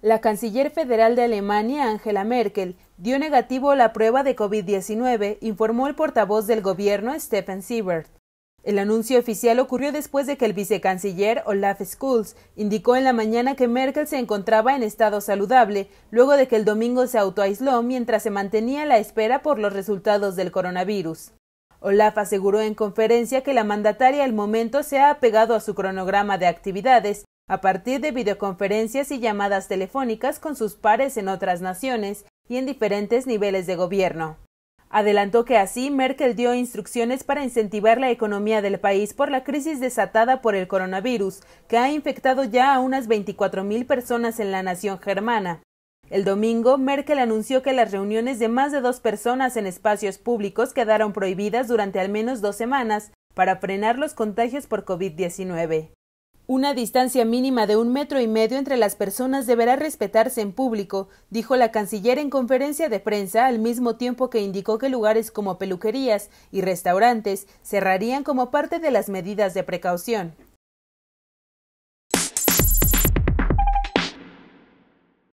La canciller federal de Alemania, Angela Merkel, dio negativo la prueba de COVID-19, informó el portavoz del gobierno, Stephen Siebert. El anuncio oficial ocurrió después de que el vicecanciller Olaf Schulz, indicó en la mañana que Merkel se encontraba en estado saludable, luego de que el domingo se autoaisló mientras se mantenía la espera por los resultados del coronavirus. Olaf aseguró en conferencia que la mandataria al momento se ha apegado a su cronograma de actividades a partir de videoconferencias y llamadas telefónicas con sus pares en otras naciones y en diferentes niveles de gobierno. Adelantó que así Merkel dio instrucciones para incentivar la economía del país por la crisis desatada por el coronavirus, que ha infectado ya a unas 24.000 personas en la nación germana. El domingo, Merkel anunció que las reuniones de más de dos personas en espacios públicos quedaron prohibidas durante al menos dos semanas para frenar los contagios por COVID-19. Una distancia mínima de un metro y medio entre las personas deberá respetarse en público, dijo la canciller en conferencia de prensa, al mismo tiempo que indicó que lugares como peluquerías y restaurantes cerrarían como parte de las medidas de precaución.